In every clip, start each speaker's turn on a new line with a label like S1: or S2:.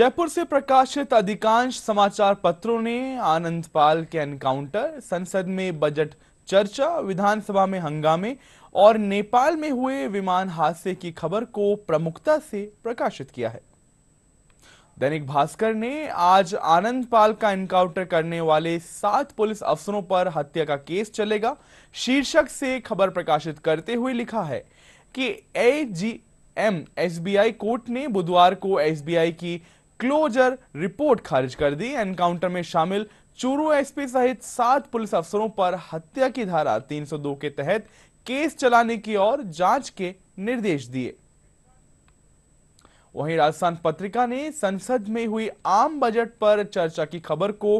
S1: जयपुर से प्रकाशित अधिकांश समाचार पत्रों ने आनंद पाल के एनकाउंटर संसद में बजट चर्चा विधानसभा में हंगामे और नेपाल में हुए विमान हादसे की खबर को प्रमुखता से प्रकाशित किया है दैनिक भास्कर ने आज आनंद पाल का एनकाउंटर करने वाले सात पुलिस अफसरों पर हत्या का केस चलेगा शीर्षक से खबर प्रकाशित करते हुए लिखा है कि एजीएम एसबीआई कोर्ट ने बुधवार को एसबीआई की क्लोजर रिपोर्ट खारिज कर दी एनकाउंटर में शामिल चूरू एसपी सहित सात पुलिस अफसरों पर हत्या की धारा 302 के तहत केस चलाने की ओर जांच के निर्देश दिए वहीं राजस्थान पत्रिका ने संसद में हुई आम बजट पर चर्चा की खबर को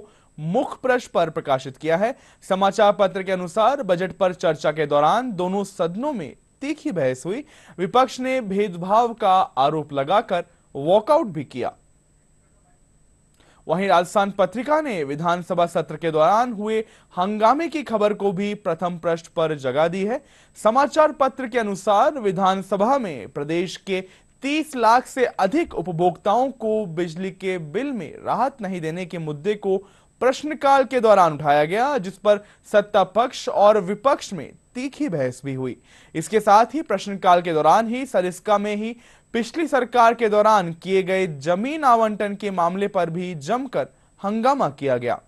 S1: मुख्य प्रश पर प्रकाशित किया है समाचार पत्र के अनुसार बजट पर चर्चा के दौरान दोनों सदनों में तीखी बहस हुई विपक्ष ने भेदभाव का आरोप लगाकर वॉकआउट भी किया वहीं राजस्थान पत्रिका ने विधानसभा सत्र के दौरान हुए हंगामे की खबर को भी प्रथम पृष्ठ पर जगा दी है समाचार पत्र के अनुसार विधानसभा में प्रदेश के 30 लाख से अधिक उपभोक्ताओं को बिजली के बिल में राहत नहीं देने के मुद्दे को प्रश्नकाल के दौरान उठाया गया जिस पर सत्ता पक्ष और विपक्ष में तीखी बहस भी हुई इसके साथ ही प्रश्नकाल के दौरान ही सरिस्का में ही पिछली सरकार के दौरान किए गए जमीन आवंटन के मामले पर भी जमकर हंगामा किया गया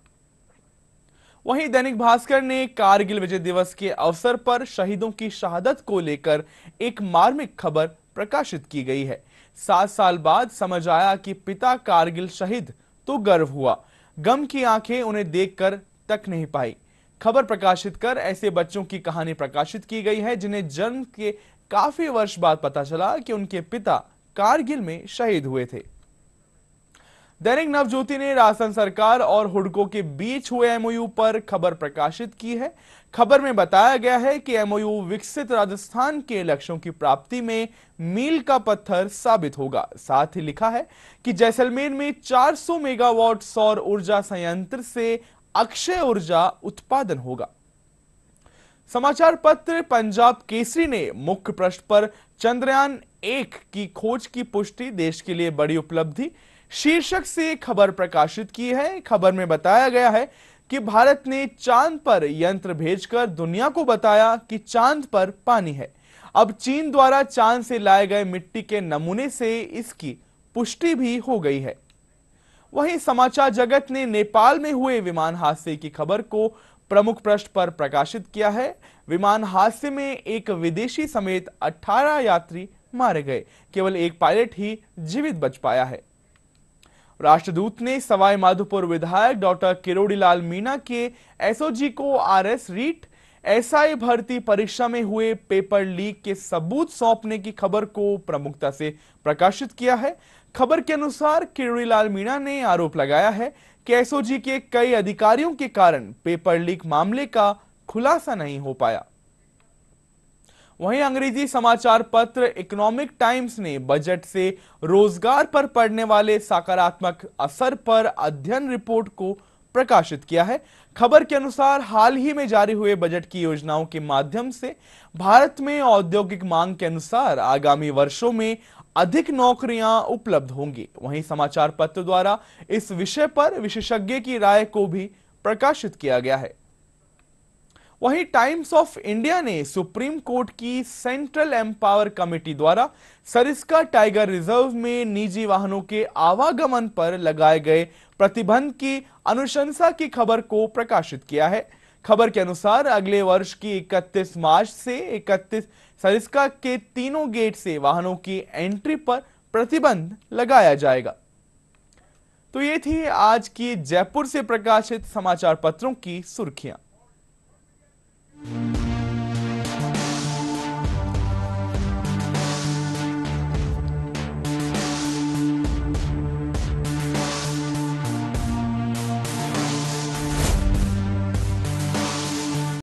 S1: वहीं दैनिक भास्कर ने कारगिल विजय दिवस के अवसर पर शहीदों की शहादत को लेकर एक मार्मिक खबर प्रकाशित की गई है सात साल बाद समझ आया कि पिता कारगिल शहीद तो गर्व हुआ गम की आंखें उन्हें देखकर तक नहीं पाई खबर प्रकाशित कर ऐसे बच्चों की कहानी प्रकाशित की गई है जिन्हें जन्म के काफी वर्ष बाद पता चला कि उनके पिता कारगिल में शहीद हुए थे दैनिक नवज्योति ने राजस्थान सरकार और हुडको के बीच हुए एमओयू पर खबर प्रकाशित की है खबर में बताया गया है कि एमओयू विकसित राजस्थान के लक्ष्यों की प्राप्ति में मील का पत्थर साबित होगा साथ ही लिखा है कि जैसलमेर में 400 मेगावाट सौर ऊर्जा संयंत्र से अक्षय ऊर्जा उत्पादन होगा समाचार पत्र पंजाब केसरी ने मुख्य प्रश्न पर चंद्रयान एक की खोज की पुष्टि देश के लिए बड़ी उपलब्धि शीर्षक से खबर प्रकाशित की है खबर में बताया गया है कि भारत ने चांद पर यंत्र भेजकर दुनिया को बताया कि चांद पर पानी है अब चीन द्वारा चांद से लाए गए मिट्टी के नमूने से इसकी पुष्टि भी हो गई है वहीं समाचार जगत ने नेपाल में हुए विमान हादसे की खबर को प्रमुख पृष्ठ पर प्रकाशित किया है विमान हादसे में एक विदेशी समेत 18 यात्री मारे गए केवल एक पायलट ही जीवित बच पाया है राष्ट्रदूत ने सवाई माधोपुर विधायक डॉक्टर किरोड़ीलाल मीना के एसओजी को आरएस रीट एसआई भर्ती परीक्षा में हुए पेपर लीक के सबूत सौंपने की खबर को प्रमुखता से प्रकाशित किया है खबर के अनुसार किरोड़ीलाल मीणा ने आरोप लगाया है कि एसओजी के कई अधिकारियों के कारण पेपर लीक मामले का खुलासा नहीं हो पाया वहीं अंग्रेजी समाचार पत्र इकोनॉमिक टाइम्स ने बजट से रोजगार पर पड़ने वाले सकारात्मक असर पर अध्ययन रिपोर्ट को प्रकाशित किया है खबर के अनुसार हाल ही में जारी हुए बजट की योजनाओं के माध्यम से भारत में औद्योगिक मांग के अनुसार आगामी वर्षों में अधिक नौकरियां उपलब्ध होंगी वहीं समाचार पत्र द्वारा इस विषय पर विशेषज्ञ की राय को भी प्रकाशित किया गया है वहीं टाइम्स ऑफ इंडिया ने सुप्रीम कोर्ट की सेंट्रल एम्पावर कमेटी द्वारा सरिस्का टाइगर रिजर्व में निजी वाहनों के आवागमन पर लगाए गए प्रतिबंध की अनुशंसा की खबर को प्रकाशित किया है खबर के अनुसार अगले वर्ष की 31 मार्च से 31 सरिस्का के तीनों गेट से वाहनों की एंट्री पर प्रतिबंध लगाया जाएगा तो ये थी आज की जयपुर से प्रकाशित समाचार पत्रों की सुर्खियां